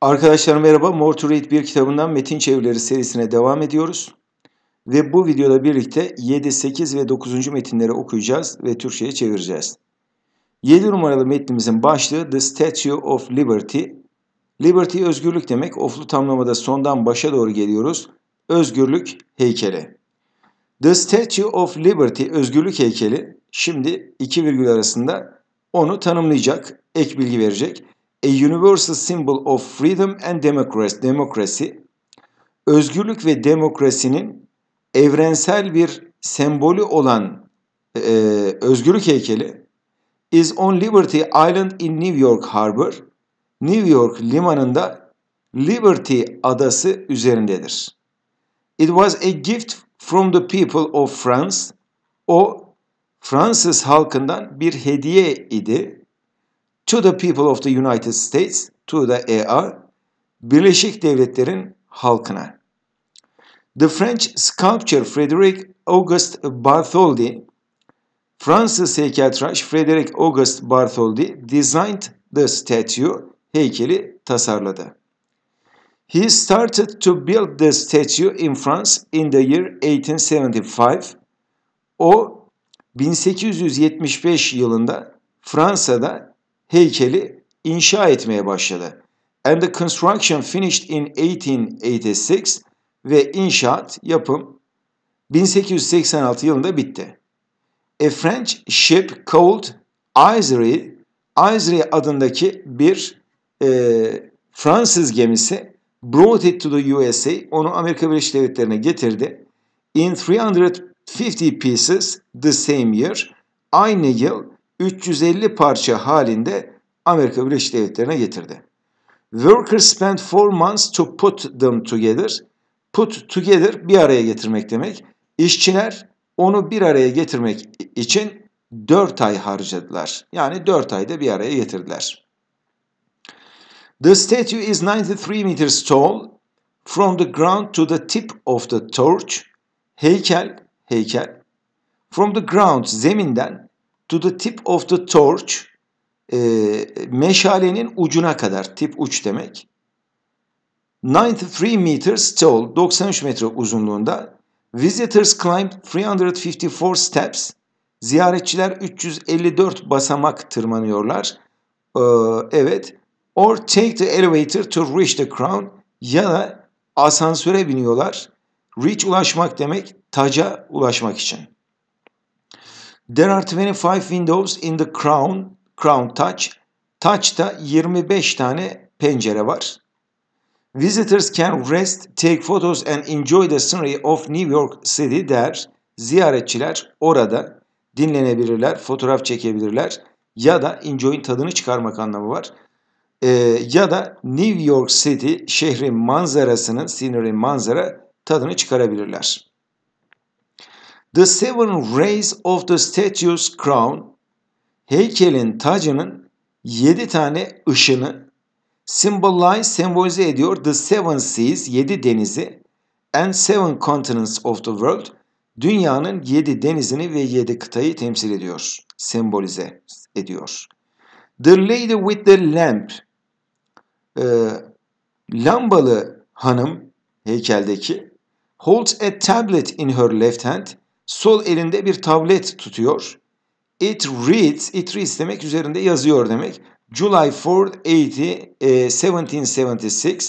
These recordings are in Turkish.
Arkadaşlar merhaba, More to Read bir kitabından metin çevirileri serisine devam ediyoruz. Ve bu videoda birlikte 7, 8 ve 9. metinleri okuyacağız ve Türkçe'ye çevireceğiz. 7 numaralı metnimizin başlığı The Statue of Liberty. Liberty özgürlük demek, oflu tamlamada sondan başa doğru geliyoruz. Özgürlük heykeli. The Statue of Liberty özgürlük heykeli şimdi iki virgül arasında onu tanımlayacak, ek bilgi verecek a universal symbol of freedom and democracy, democracy özgürlük ve demokrasinin evrensel bir sembolü olan e, e, özgürlük heykeli is on Liberty Island in New York Harbor, New York limanında Liberty adası üzerindedir. It was a gift from the people of France. O Fransız halkından bir hediye idi to the people of the United States, to the AR, Birleşik Devletler'in halkına. The French sculptor Frederick August Bartholdi, Fransız heykeltıraş Frederic August Bartholdi designed the statue, heykeli tasarladı. He started to build the statue in France in the year 1875. O 1875 yılında Fransa'da heykeli inşa etmeye başladı. And the construction finished in 1886 ve inşaat, yapım 1886 yılında bitti. A French ship called Isery, Isery adındaki bir e, Fransız gemisi brought it to the USA, onu Amerika Birleşik Devletleri'ne getirdi. In 350 pieces the same year, aynı yıl 350 parça halinde Amerika Birleşik Devletleri'ne getirdi. Workers spent four months to put them together. Put together bir araya getirmek demek. İşçiler onu bir araya getirmek için 4 ay harcadılar. Yani 4 ayda bir araya getirdiler. The statue is 93 meters tall from the ground to the tip of the torch. Heykel, heykel. From the ground, zeminden to the tip of the torch e, meşalenin ucuna kadar tip uç demek. 93 meters tall 93 metre uzunluğunda visitors climbed 354 steps ziyaretçiler 354 basamak tırmanıyorlar. Ee, evet or take the elevator to reach the crown ya da asansöre biniyorlar. Reach ulaşmak demek taca ulaşmak için. There are 25 windows in the Crown, Crown Touch. Touch'ta 25 tane pencere var. Visitors can rest, take photos and enjoy the scenery of New York City der. Ziyaretçiler orada dinlenebilirler, fotoğraf çekebilirler ya da enjoy'in tadını çıkarmak anlamı var. Ee, ya da New York City şehrin manzarasının, scenery manzara tadını çıkarabilirler. The seven rays of the statue's crown heykelin tacının yedi tane ışını symbolize, sembolize ediyor the seven seas, yedi denizi and seven continents of the world dünyanın yedi denizini ve yedi kıtayı temsil ediyor, sembolize ediyor. The lady with the lamp e, lambalı hanım heykeldeki holds a tablet in her left hand Sol elinde bir tablet tutuyor. It reads, it reads demek üzerinde yazıyor demek. July 4, 80, 1776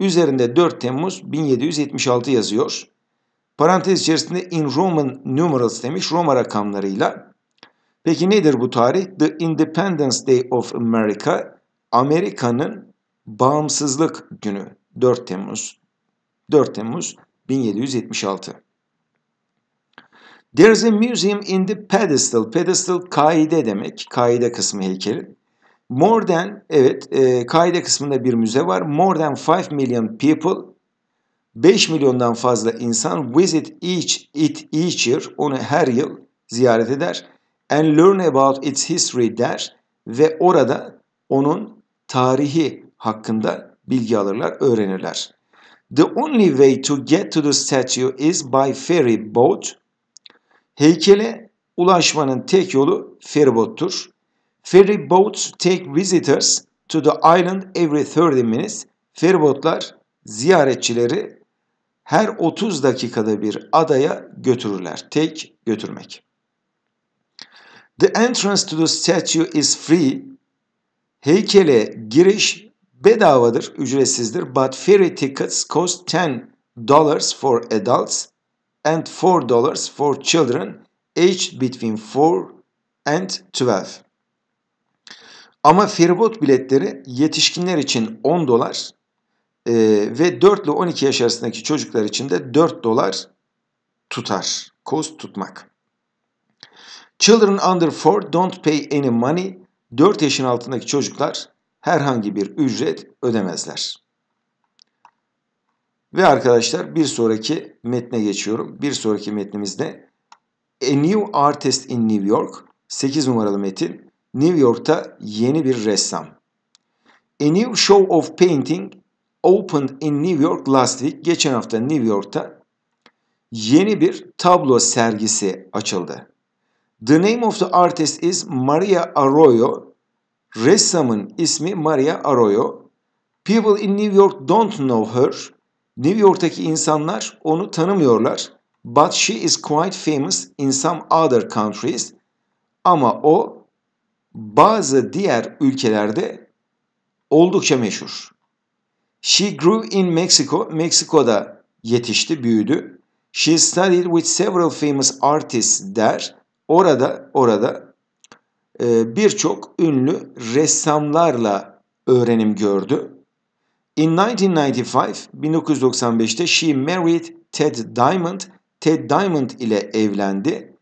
üzerinde 4 Temmuz 1776 yazıyor. Parantez içerisinde in Roman numerals demiş Roma rakamlarıyla. Peki nedir bu tarih? The Independence Day of America. Amerika'nın bağımsızlık günü 4 Temmuz. 4 Temmuz 1776. There is a museum in the pedestal. Pedestal kaide demek. Kaide kısmı heykelin. More than, evet e, kaide kısmında bir müze var. More than 5 million people 5 milyondan fazla insan visit each it each year onu her yıl ziyaret eder and learn about its history der ve orada onun tarihi hakkında bilgi alırlar, öğrenirler. The only way to get to the statue is by ferry boat. Heykele ulaşmanın tek yolu feribottur. Ferry boats take visitors to the island every 30 minutes. Feribotlar ziyaretçileri her 30 dakikada bir adaya götürürler. Tek götürmek. The entrance to the statue is free. Heykele giriş bedavadır, ücretsizdir. But ferry tickets cost 10 dollars for adults and $4 for children aged between 4 and 12. Ama feribot biletleri yetişkinler için 10 dolar e, ve 4 ile 12 yaş arasındaki çocuklar için de 4 dolar tutar. Cost tutmak. Children under 4 don't pay any money. 4 yaşın altındaki çocuklar herhangi bir ücret ödemezler. Ve arkadaşlar bir sonraki metne geçiyorum. Bir sonraki metnimizde A New Artist in New York 8 numaralı metin. New York'ta yeni bir ressam. A new show of painting opened in New York last week. Geçen hafta New York'ta yeni bir tablo sergisi açıldı. The name of the artist is Maria Arroyo. Ressamın ismi Maria Arroyo. People in New York don't know her. New York'taki insanlar onu tanımıyorlar. But she is quite famous in some other countries. Ama o bazı diğer ülkelerde oldukça meşhur. She grew in Mexico. Meksiko'da yetişti, büyüdü. She studied with several famous artists there. Orada, orada e, birçok ünlü ressamlarla öğrenim gördü. In 1995, 1995'te she married Ted Diamond. Ted Diamond ile evlendi.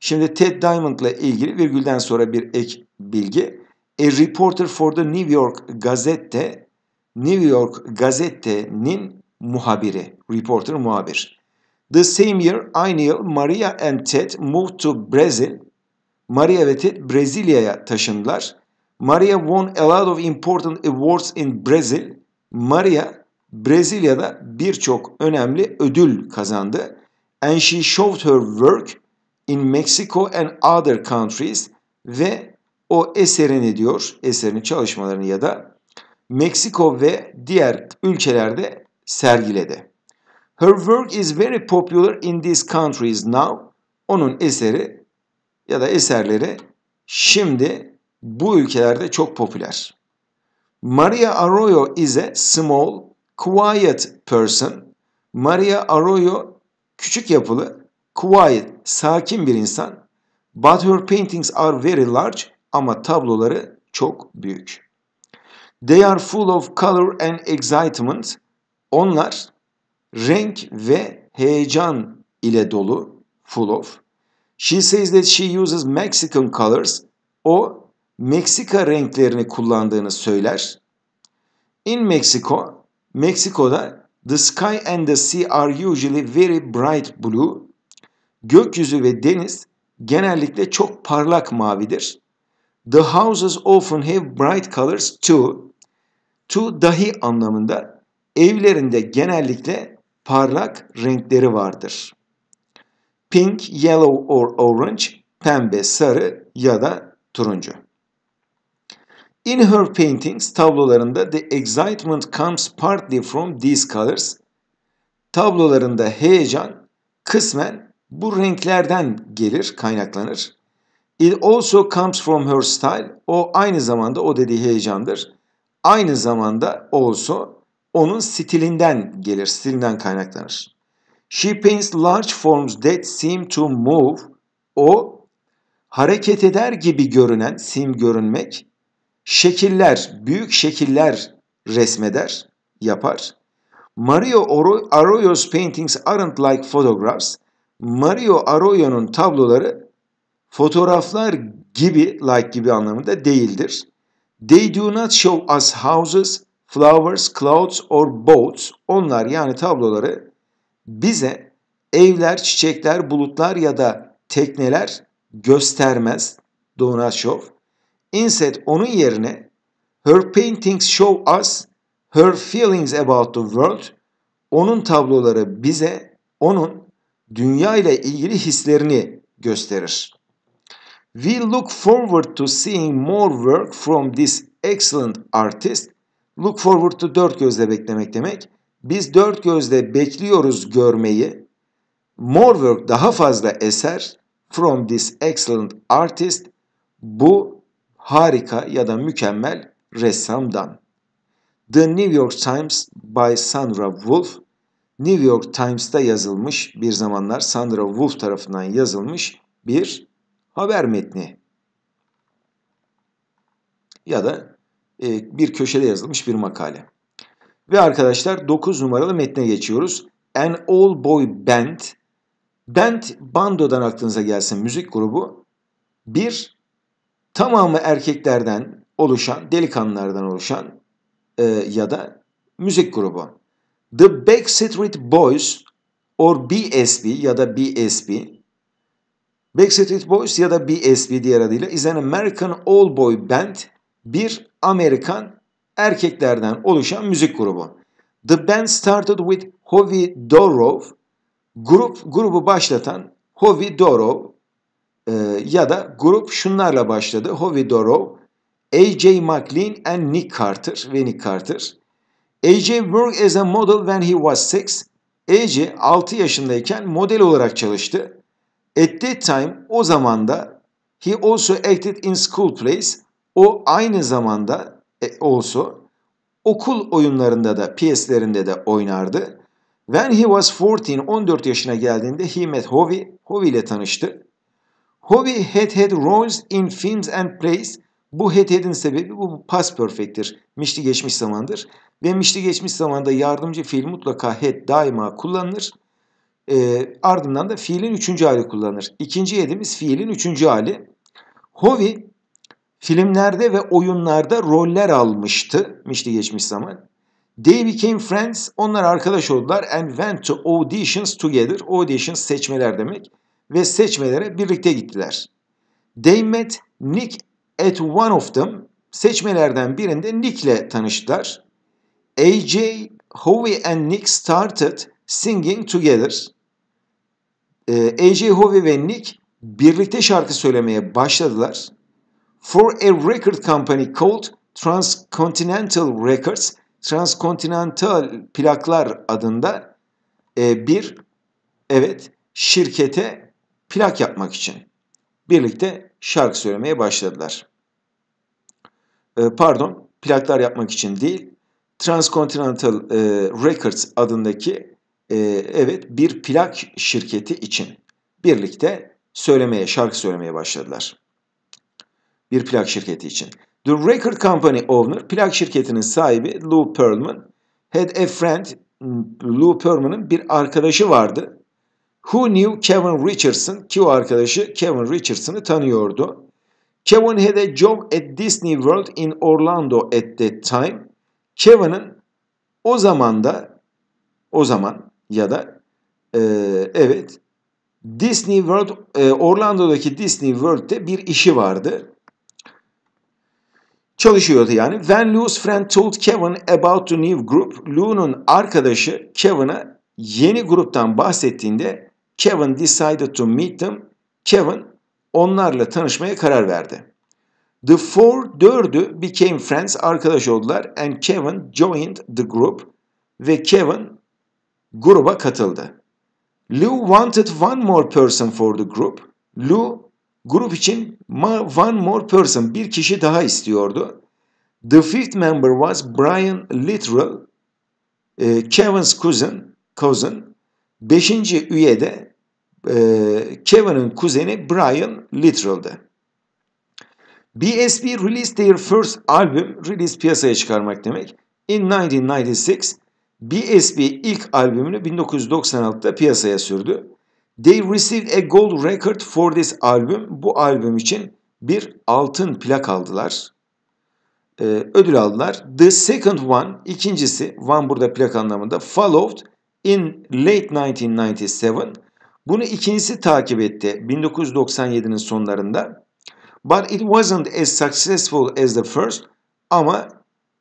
Şimdi Ted Diamond ile ilgili virgülden sonra bir ek bilgi. A reporter for the New York Gazette, New York Gazette'nin muhabiri, reporter muhabir. The same year, aynı yıl Maria and Ted moved to Brazil. Maria ve Ted Brezilya'ya taşındılar. Maria won a lot of important awards in Brazil. Maria Brezilya'da birçok önemli ödül kazandı. And she showed her work in Mexico and other countries ve o eserini diyor, eserini çalışmalarını ya da Meksiko ve diğer ülkelerde sergiledi. Her work is very popular in these countries now. Onun eseri ya da eserleri şimdi bu ülkelerde çok popüler. Maria Arroyo is a small, quiet person. Maria Arroyo küçük yapılı, quiet, sakin bir insan. But her paintings are very large ama tabloları çok büyük. They are full of color and excitement. Onlar renk ve heyecan ile dolu, full of. She says that she uses Mexican colors. O Meksika renklerini kullandığını söyler. In Mexico, Meksiko'da the sky and the sea are usually very bright blue. Gökyüzü ve deniz genellikle çok parlak mavidir. The houses often have bright colors too. To dahi anlamında evlerinde genellikle parlak renkleri vardır. Pink, yellow or orange, pembe, sarı ya da turuncu. In her paintings tablolarında the excitement comes partly from these colors. Tablolarında heyecan kısmen bu renklerden gelir, kaynaklanır. It also comes from her style. O aynı zamanda o dediği heyecandır. Aynı zamanda also onun stilinden gelir, stilinden kaynaklanır. She paints large forms that seem to move. O hareket eder gibi görünen, sim görünmek, şekiller, büyük şekiller resmeder, yapar. Mario Arroyo's paintings aren't like photographs. Mario Arroyo'nun tabloları fotoğraflar gibi, like gibi anlamında değildir. They do not show us houses, flowers, clouds or boats. Onlar yani tabloları bize evler, çiçekler, bulutlar ya da tekneler göstermez. Do not show. Instead onun yerine Her paintings show us her feelings about the world. Onun tabloları bize onun dünya ile ilgili hislerini gösterir. We look forward to seeing more work from this excellent artist. Look forward to dört gözle beklemek demek. Biz dört gözle bekliyoruz görmeyi. More work daha fazla eser from this excellent artist. Bu harika ya da mükemmel ressamdan. The New York Times by Sandra Wolf, New York Times'ta yazılmış bir zamanlar Sandra Wolf tarafından yazılmış bir haber metni. Ya da e, bir köşede yazılmış bir makale. Ve arkadaşlar 9 numaralı metne geçiyoruz. An All Boy Band. Band bandodan aklınıza gelsin müzik grubu. Bir tamamı erkeklerden oluşan, delikanlılardan oluşan e, ya da müzik grubu. The Backstreet Boys or BSB ya da BSB Backstreet Boys ya da BSB diğer adıyla is an American All Boy Band bir Amerikan erkeklerden oluşan müzik grubu. The band started with Howie Dorov. Grup grubu başlatan Howie Dorov ee, ya da grup şunlarla başladı. Howie Dorov, A.J. McLean and Nick Carter ve Nick Carter. A.J. worked as a model when he was six. A.J. 6 yaşındayken model olarak çalıştı. At that time o zamanda he also acted in school plays. O aynı zamanda e, also okul oyunlarında da piyeslerinde de oynardı. When he was 14, 14 yaşına geldiğinde he met Howie, Howie ile tanıştı. Hobby had had roles in films and plays. Bu had had'in sebebi bu past perfect'tir. Mişli geçmiş zamandır. Ve mişli geçmiş zamanda yardımcı fiil mutlaka had daima kullanılır. E, ardından da fiilin üçüncü hali kullanılır. İkinci hedimiz fiilin üçüncü hali. Hovi filmlerde ve oyunlarda roller almıştı. Mişli geçmiş zaman. They became friends. Onlar arkadaş oldular and went to auditions together. Auditions seçmeler demek ve seçmelere birlikte gittiler. They met Nick at one of them. Seçmelerden birinde Nick'le tanıştılar. AJ, Howie and Nick started singing together. Ee, AJ, Howie ve Nick birlikte şarkı söylemeye başladılar. For a record company called Transcontinental Records, Transcontinental plaklar adında e, bir evet şirkete plak yapmak için birlikte şarkı söylemeye başladılar. E, pardon, plaklar yapmak için değil, Transcontinental e, Records adındaki e, evet bir plak şirketi için birlikte söylemeye, şarkı söylemeye başladılar. Bir plak şirketi için. The record company owner, plak şirketinin sahibi Lou Pearlman, had a friend, Lou Pearlman'ın bir arkadaşı vardı. Who knew Kevin Richardson? Ki o arkadaşı Kevin Richardson'ı tanıyordu. Kevin had a job at Disney World in Orlando at that time. Kevin'in o zaman da o zaman ya da e, evet Disney World e, Orlando'daki Disney World'te bir işi vardı. Çalışıyordu yani. When Lou's friend told Kevin about the new group, Lou'nun arkadaşı Kevin'a yeni gruptan bahsettiğinde Kevin decided to meet them. Kevin onlarla tanışmaya karar verdi. The four, dördü became friends, arkadaş oldular and Kevin joined the group ve Kevin gruba katıldı. Lou wanted one more person for the group. Lou grup için one more person, bir kişi daha istiyordu. The fifth member was Brian Littrell, e, Kevin's cousin, cousin. Beşinci üye de ee, Kevin'in kuzeni Brian Littrell'di. BSB released their first album, release piyasaya çıkarmak demek. In 1996, BSB ilk albümünü 1996'da piyasaya sürdü. They received a gold record for this album. Bu albüm için bir altın plak aldılar. Ee, ödül aldılar. The second one, ikincisi, one burada plak anlamında, followed in late 1997. Bunu ikincisi takip etti 1997'nin sonlarında. But it wasn't as successful as the first ama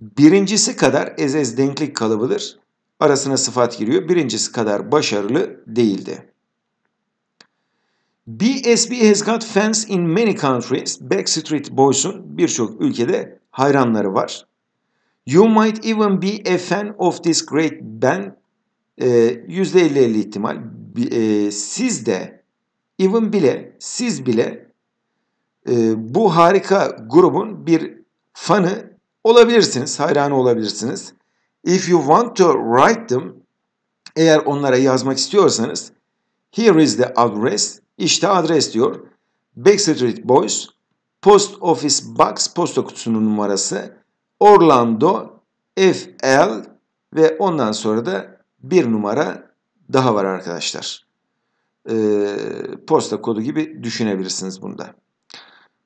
birincisi kadar ez ez denklik kalıbıdır. Arasına sıfat giriyor. Birincisi kadar başarılı değildi. BSB has got fans in many countries. Backstreet Boys'un birçok ülkede hayranları var. You might even be a fan of this great band e, ee, %50-50 ihtimal e, siz de even bile siz bile e, bu harika grubun bir fanı olabilirsiniz, hayranı olabilirsiniz. If you want to write them, eğer onlara yazmak istiyorsanız, here is the address, işte adres diyor. Backstreet Boys, Post Office Box, posta kutusunun numarası, Orlando, FL ve ondan sonra da bir numara daha var arkadaşlar. E, posta kodu gibi düşünebilirsiniz bunda.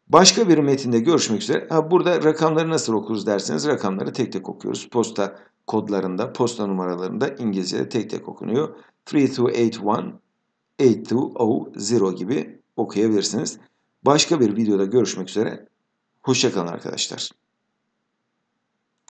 Başka bir metinde görüşmek üzere. Ha, burada rakamları nasıl okuruz derseniz rakamları tek tek okuyoruz. Posta kodlarında, posta numaralarında İngilizce'de tek tek okunuyor. 3281, 8200 gibi okuyabilirsiniz. Başka bir videoda görüşmek üzere. Hoşçakalın arkadaşlar.